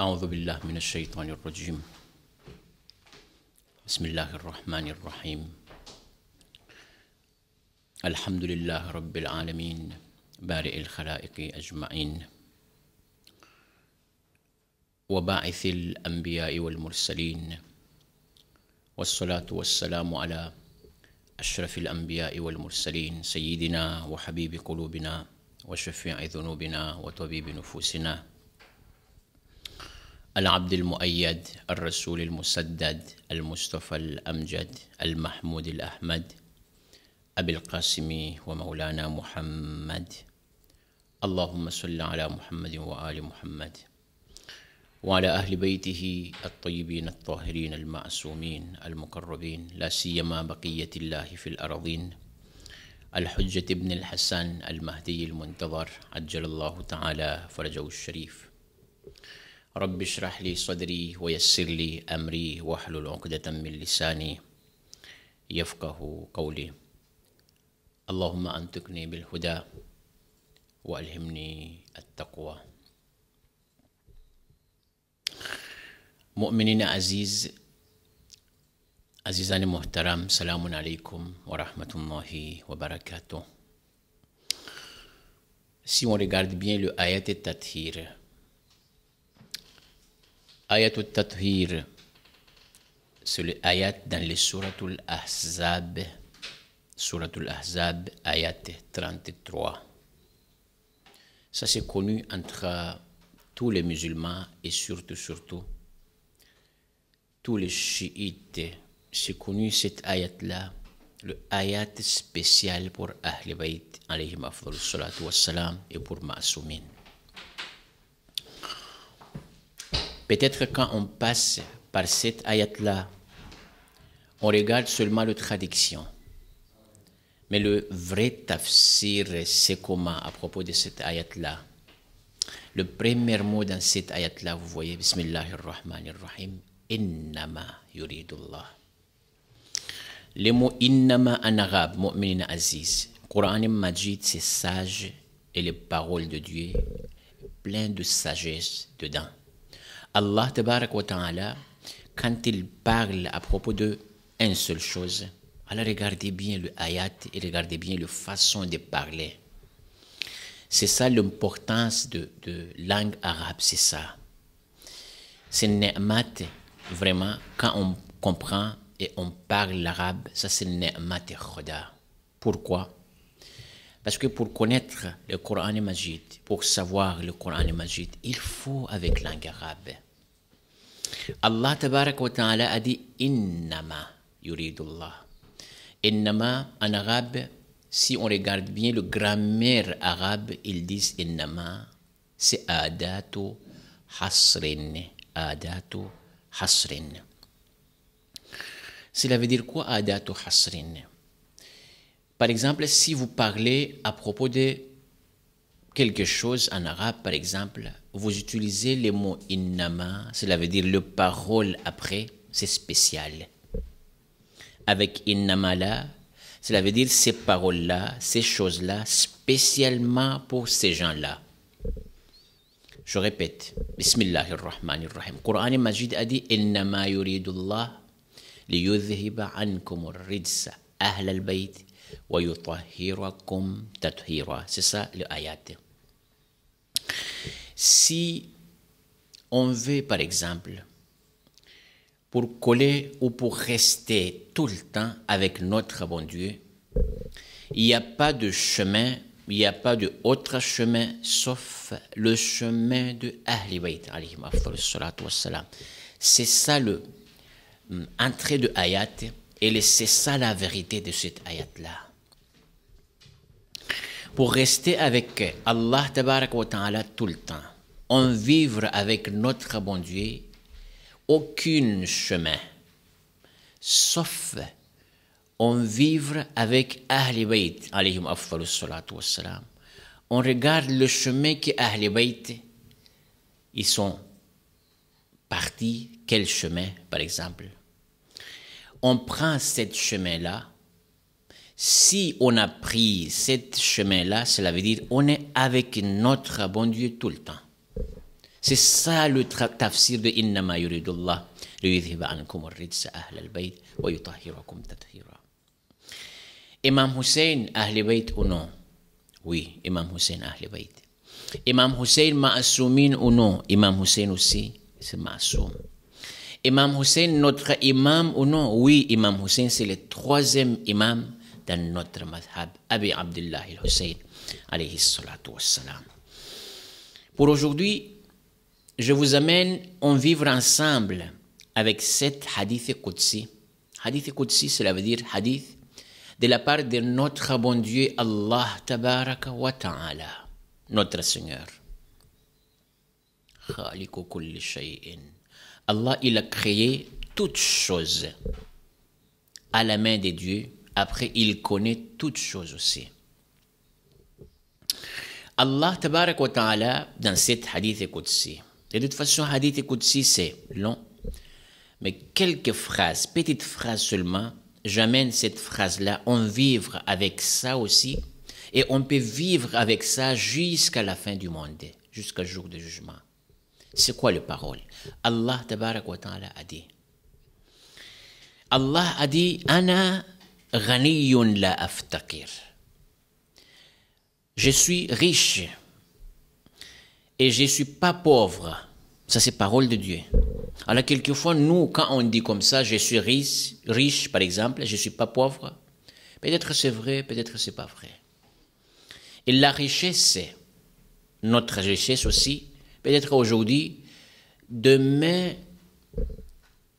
أعوذ بالله من الشيطان الرجيم بسم الله الرحمن الرحيم الحمد لله رب العالمين بارئ الخلائق أجمعين وباعث الأنبياء والمرسلين والصلاة والسلام على أشرف الأنبياء والمرسلين سيدنا وحبيب قلوبنا وشفيع ذنوبنا وطبيب نفوسنا العبد المؤيد الرسول المسدد المصطفى الأمجد المحمود الأحمد أبي القاسم ومولانا محمد اللهم صل على محمد وآل محمد وعلى أهل بيته الطيبين الطاهرين المعصومين المقربين لا سيما بقية الله في الأرضين الحجة ابن الحسن المهدي المنتظر عجل الله تعالى فرجه الشريف رب اشرح لي صدري ويسر لي أمري واحلل عقدة من لساني يفقه قولي اللهم أنطقني بالهدى وألهمني التقوى مؤمنين عزيز عزيزان محترم سلام عليكم ورحمة الله وبركاته Si on regarde bien le ayat et tathir, Ayat al Tathir, c'est le ayat dans le al Ahzab, al Ahzab, ayat 33. Ça c'est connu entre tous les musulmans et surtout, surtout, tous les chiites. C'est connu cet ayat-là, le ayat spécial pour Ahl Bayt, alayhi wa et pour Ma'asumin. Peut-être quand on passe par cette ayat-là, on regarde seulement la traduction. Mais le vrai tafsir, c'est comment à propos de cette ayat-là Le premier mot dans cette ayat-là, vous voyez, Bismillahirrahmanirrahim, Innama yuridullah. Le mot Innama en arabe, Mu'minin Aziz, Coran Majid, c'est sage et les paroles de Dieu, plein de sagesse dedans. Allah Tabarak wa Ta'ala, quand il parle à propos d'une seule chose, alors regardez bien le ayat et regardez bien la façon de parler. C'est ça l'importance de, de langue arabe, c'est ça. C'est ni'mat, vraiment, quand on comprend et on parle l'arabe, ça c'est ni'mat et Pourquoi Parce que pour connaître le Coran et Majid, pour savoir le Coran et Majid, il faut avec langue arabe. Allah tabarak wa ta'ala a dit Innama yuridullah. Innama en arabe, si on regarde bien le grammaire arabe, ils disent Innama, c'est adatu hasrin. Adatu hasrin. Cela veut dire quoi adatu hasrin Par exemple, si vous parlez à propos de quelque chose en arabe, par exemple, vous utilisez le mot innama, cela veut dire le parole après, c'est spécial. Avec innama là, cela veut dire ces paroles-là, ces choses-là, spécialement pour ces gens-là. Je répète, Bismillahirrahmanirrahim. Coran et Majid a dit Innama yuridullah liyudhiba ankum ridsa ahl al-bayt wa yutahhirakum tathira. C'est ça le ayat. Si on veut, par exemple, pour coller ou pour rester tout le temps avec notre bon Dieu, il n'y a pas de chemin, il n'y a pas d'autre chemin sauf le chemin de Ahl Bayt, C'est ça le hum, de Hayat et c'est ça la vérité de cette Hayat là pour rester avec Allah tout le temps. on vivre avec notre bon Dieu, aucun chemin, sauf on vivre avec Ahl Bayt, On regarde le chemin que Ahl ils sont partis, quel chemin par exemple. On prend ce chemin-là, si on a pris ce chemin-là, cela veut dire on est avec notre bon Dieu tout le temps. C'est ça le tafsir de Inna ma yuridullah wa Imam Hussein, Ahl Bayt ou non Oui, Imam Hussein, Ahl Bayt. Imam Hussein, Ma'asumin ou non Imam Hussein aussi, c'est Ma'asum. Imam Hussein, notre imam ou non Oui, Imam Hussein, c'est le troisième imam dans notre madhab, Abi Abdullah al alayhi salatu Pour aujourd'hui, je vous amène en vivre ensemble avec cet hadith Qudsi. Hadith Qudsi, cela veut dire hadith de la part de notre bon Dieu Allah Tabaraka wa Ta'ala, notre Seigneur. Allah, il a créé toutes choses à la main de Dieu après, il connaît toutes choses aussi. Allah tabarak wa ta'ala dans cette hadith écoute-ci. Et de toute façon, hadith si c'est long. Mais quelques phrases, petites phrases seulement, j'amène cette phrase-là. On vivre avec ça aussi. Et on peut vivre avec ça jusqu'à la fin du monde, jusqu'au jour du jugement. C'est quoi le parole? Allah tabarak wa ta'ala a dit. Allah a dit, Ana je suis riche et je ne suis pas pauvre. Ça, c'est parole de Dieu. Alors, quelquefois, nous, quand on dit comme ça, je suis riche, riche par exemple, je ne suis pas pauvre, peut-être c'est vrai, peut-être c'est pas vrai. Et la richesse, notre richesse aussi, peut-être aujourd'hui, demain,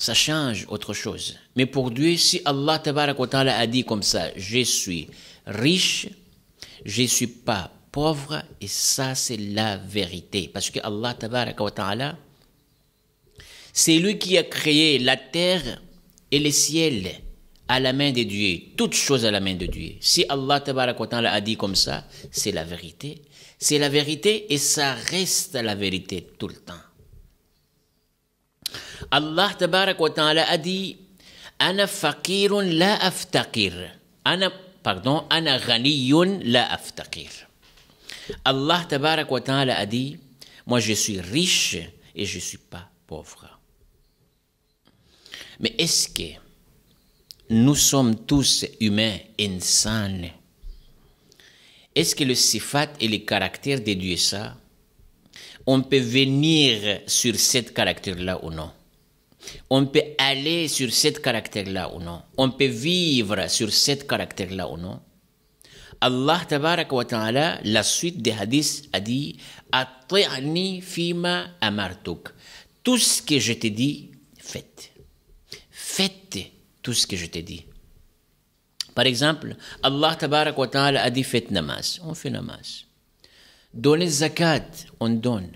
ça change autre chose. Mais pour Dieu, si Allah a dit comme ça, je suis riche, je suis pas pauvre, et ça c'est la vérité. Parce que Allah c'est lui qui a créé la terre et le ciel à la main de Dieu, toutes choses à la main de Dieu. Si Allah a dit comme ça, c'est la vérité. C'est la vérité et ça reste la vérité tout le temps. Allah تبارك وتعالى أدي أنا فقير لا أفتقر أنا moi je suis riche et je ne suis pas pauvre mais est-ce que nous sommes tous humains, insanes? Est-ce que le sifat et le caractère de Dieu, ça, on peut venir sur cette caractère-là ou non on peut aller sur cette caractère-là ou non. On peut vivre sur cette caractère-là ou non. Allah tabarak wa ta'ala, la suite des hadiths a dit amartuk. Tout ce que je t'ai dit, faites. Faites tout ce que je t'ai dit. Par exemple, Allah tabarak wa ta'ala a dit faites namas. On fait namaz. Donnez zakat, on donne.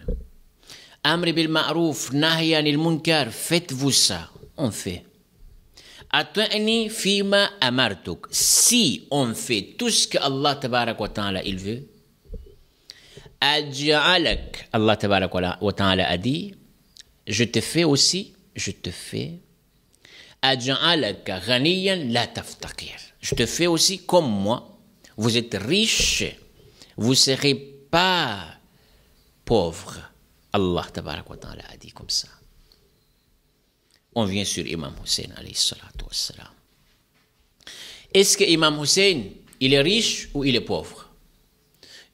Amri bil ma'ruf, nahi anil munkar, faites-vous ça. On fait. Atani fima amartuk. Si on fait tout ce que Allah wa ta'ala il veut, aj'alak, Allah tabarak wa ta'ala a dit, je te fais aussi, je te fais, aj'alak ghaniyan la taftakir. Je te fais aussi comme moi. Vous êtes riche, vous ne serez pas pauvre. Allah tabarak wa ta'ala a dit comme ça. On vient sur Imam Hussein alayhi Est-ce que Imam Hussein, il est riche ou il est pauvre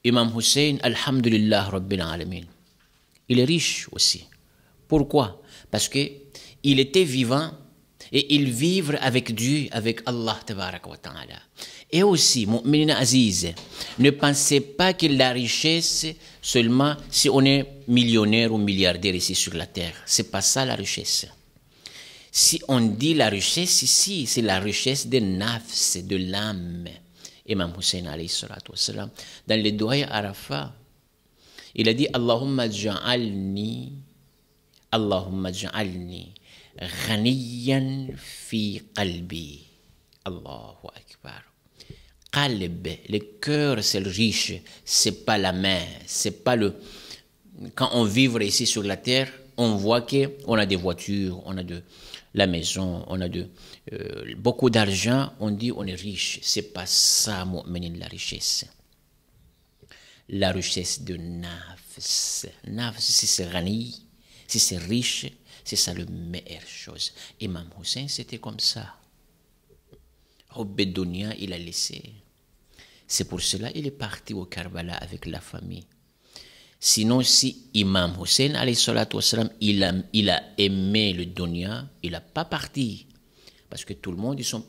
Imam Hussein, alhamdulillah rabbil alamin. Il est riche aussi. Pourquoi Parce que il était vivant et ils vivent avec Dieu, avec Allah ta'ala. Et aussi, aziz, ne pensez pas que la richesse seulement si on est millionnaire ou milliardaire ici sur la terre. C'est pas ça la richesse. Si on dit la richesse ici, c'est la richesse des nafs, de l'âme. Imam Hussein cela dans le doigt Arafat, il a dit Allahumma ja'alni, Allahumma ja'alni غنيا fi qalbi, Akbar. le cœur c'est le riche c'est pas la main c'est pas le quand on vivre ici sur la terre on voit que on a des voitures on a de la maison on a de euh, beaucoup d'argent on dit on est riche c'est pas ça mu'minin la richesse la richesse de nafs nafs si c'est rani si c'est riche c'est ça le meilleure chose. Imam Hussein, c'était comme ça. Obbedonia, il a laissé. C'est pour cela qu'il est parti au Karbala avec la famille. Sinon, si Imam Hussein, il, a, il a aimé le Dunya, il n'a pas parti. Parce que tout le monde, ils sont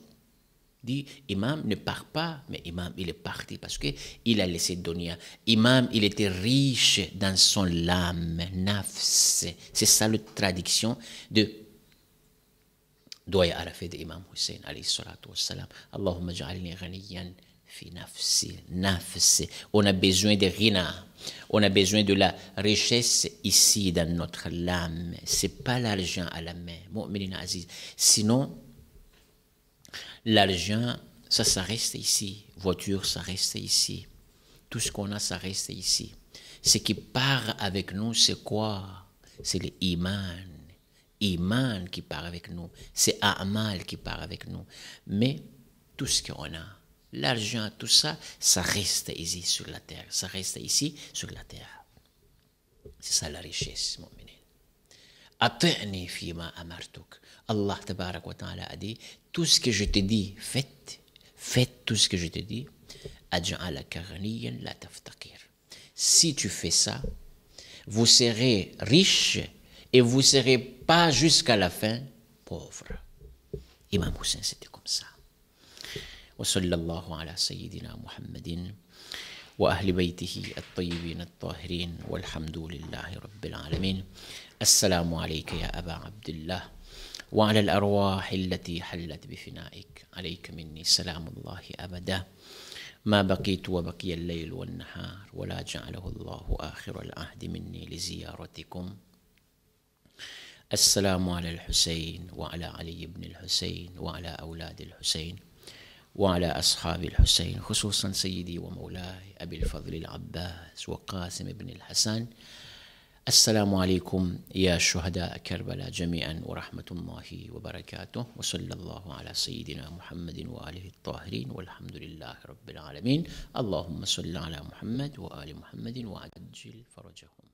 dit Imam ne part pas, mais Imam il est parti parce que il a laissé Donia. Imam il était riche dans son âme, nafs. C'est ça la traduction de Doya Imam Hussein alayhi salatu salam Allahumma fi On a besoin de rina. On a besoin de la richesse ici dans notre âme. C'est pas l'argent à la main. Mu'minina aziz. Sinon l'argent, ça, ça reste ici. Voiture, ça reste ici. Tout ce qu'on a, ça reste ici. Ce qui part avec nous, c'est quoi C'est l'iman. Iman qui part avec nous. C'est Amal qui part avec nous. Mais tout ce qu'on a, l'argent, tout ça, ça reste ici sur la terre. Ça reste ici sur la terre. C'est ça la richesse, mon Atte'ni fima amartuk. Allah tabarak wa ta'ala a dit Tout ce que je te dis, faites, faites tout ce que je te dis. la taftakir. Si tu fais ça, vous serez riche et vous ne serez pas jusqu'à la fin pauvre. Imam Hussein, c'était comme ça. وصلى الله على سيدنا محمد واهل بيته الطيبين الطاهرين والحمد لله رب العالمين السلام عليك يا ابا عبد الله وعلى الأرواح التي حلت بفنائك عليك مني سلام الله أبدا ما بقيت وبقي الليل والنهار ولا جعله الله آخر العهد مني لزيارتكم السلام على الحسين وعلى علي بن الحسين وعلى أولاد الحسين وعلى أصحاب الحسين خصوصا سيدي ومولاي أبي الفضل العباس وقاسم بن الحسن السلام عليكم يا شهداء كربلاء جميعا ورحمة الله وبركاته وصلى الله على سيدنا محمد وآله الطاهرين والحمد لله رب العالمين اللهم صل على محمد وآل محمد وعجل فرجهم